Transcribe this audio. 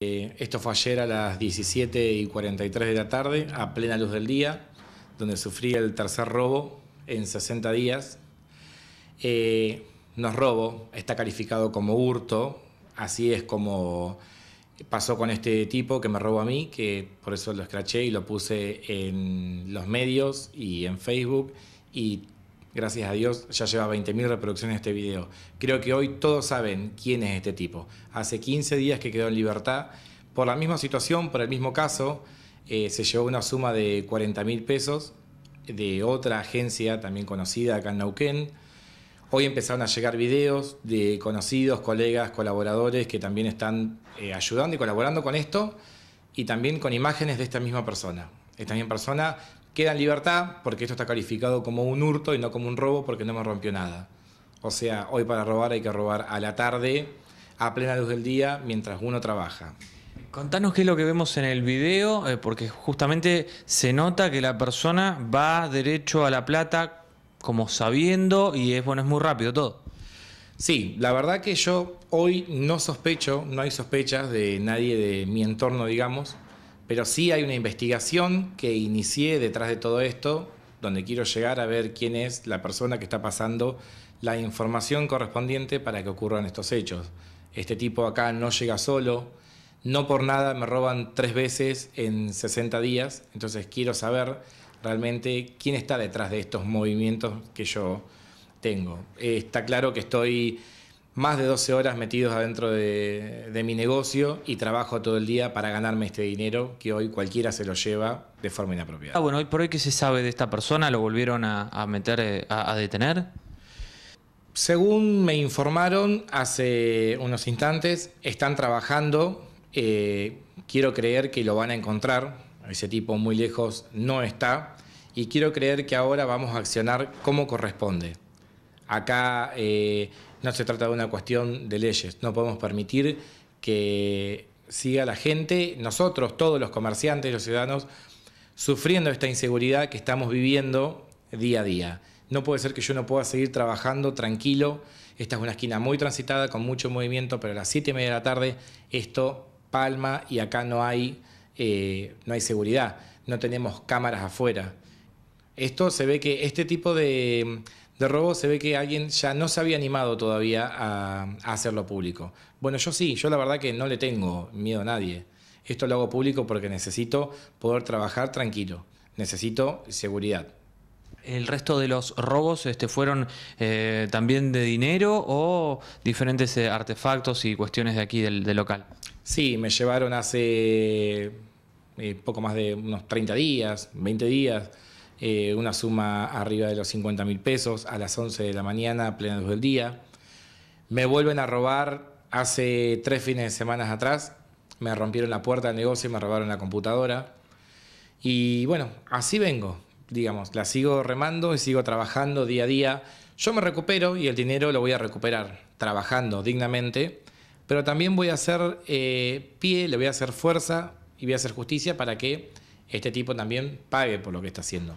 Eh, esto fue ayer a las 17 y 43 de la tarde, a plena luz del día, donde sufrí el tercer robo en 60 días. Nos eh, no robo, está calificado como hurto, así es como pasó con este tipo que me robó a mí, que por eso lo escraché y lo puse en los medios y en Facebook y gracias a Dios, ya lleva 20.000 reproducciones este video. Creo que hoy todos saben quién es este tipo. Hace 15 días que quedó en libertad, por la misma situación, por el mismo caso, eh, se llevó una suma de 40 mil pesos de otra agencia también conocida acá en Nauquén. Hoy empezaron a llegar videos de conocidos, colegas, colaboradores que también están eh, ayudando y colaborando con esto y también con imágenes de esta misma persona. Esta misma persona Queda en libertad porque esto está calificado como un hurto y no como un robo porque no me rompió nada. O sea, hoy para robar hay que robar a la tarde, a plena luz del día, mientras uno trabaja. Contanos qué es lo que vemos en el video, eh, porque justamente se nota que la persona va derecho a la plata como sabiendo y es bueno, es muy rápido todo. Sí, la verdad que yo hoy no sospecho, no hay sospechas de nadie de mi entorno, digamos, pero sí hay una investigación que inicié detrás de todo esto, donde quiero llegar a ver quién es la persona que está pasando la información correspondiente para que ocurran estos hechos. Este tipo acá no llega solo, no por nada me roban tres veces en 60 días, entonces quiero saber realmente quién está detrás de estos movimientos que yo tengo. está claro que estoy más de 12 horas metidos adentro de, mi negocio y trabajo todo el día para ganarme este dinero que hoy cualquiera se lo lleva de forma inapropiada. Ah, bueno, por hoy, ¿qué se sabe de esta persona? ¿Lo volvieron a, meter, eh, a, detener? Según me informaron hace unos instantes, están trabajando. Eh, quiero creer que lo van a encontrar. Ese tipo muy lejos no está. Y quiero creer que ahora vamos a accionar como corresponde. Acá eh, no se trata de una cuestión de leyes, no podemos permitir que siga la gente, nosotros, todos los comerciantes, los ciudadanos, sufriendo esta inseguridad que estamos viviendo día a día. No puede ser que yo no pueda seguir trabajando tranquilo. Esta es una esquina muy transitada, con mucho movimiento, pero a las 7 y media de la tarde esto palma y acá no hay, eh, no hay seguridad, no tenemos cámaras afuera. Esto se ve que este tipo de, de robos se ve que alguien ya no se había animado todavía a, hacerlo público. Bueno, yo sí, yo la verdad que no le tengo miedo a nadie. Esto lo hago público porque necesito poder trabajar tranquilo, necesito seguridad. ¿El resto de los robos este, fueron eh, también de dinero o diferentes eh, artefactos y cuestiones de aquí del, local? Sí, me llevaron hace eh, poco más de unos 30 días, 20 días. Eh, una suma arriba de los 50 mil pesos a las 11 de la mañana, a plena luz del día. Me vuelven a robar hace tres fines de semana atrás, me rompieron la puerta del negocio y me robaron la computadora. Y bueno, así vengo, digamos, la sigo remando y sigo trabajando día a día. Yo me recupero y el dinero lo voy a recuperar trabajando dignamente, pero también voy a hacer eh, pie, le voy a hacer fuerza y voy a hacer justicia para que este tipo también pague por lo que está haciendo.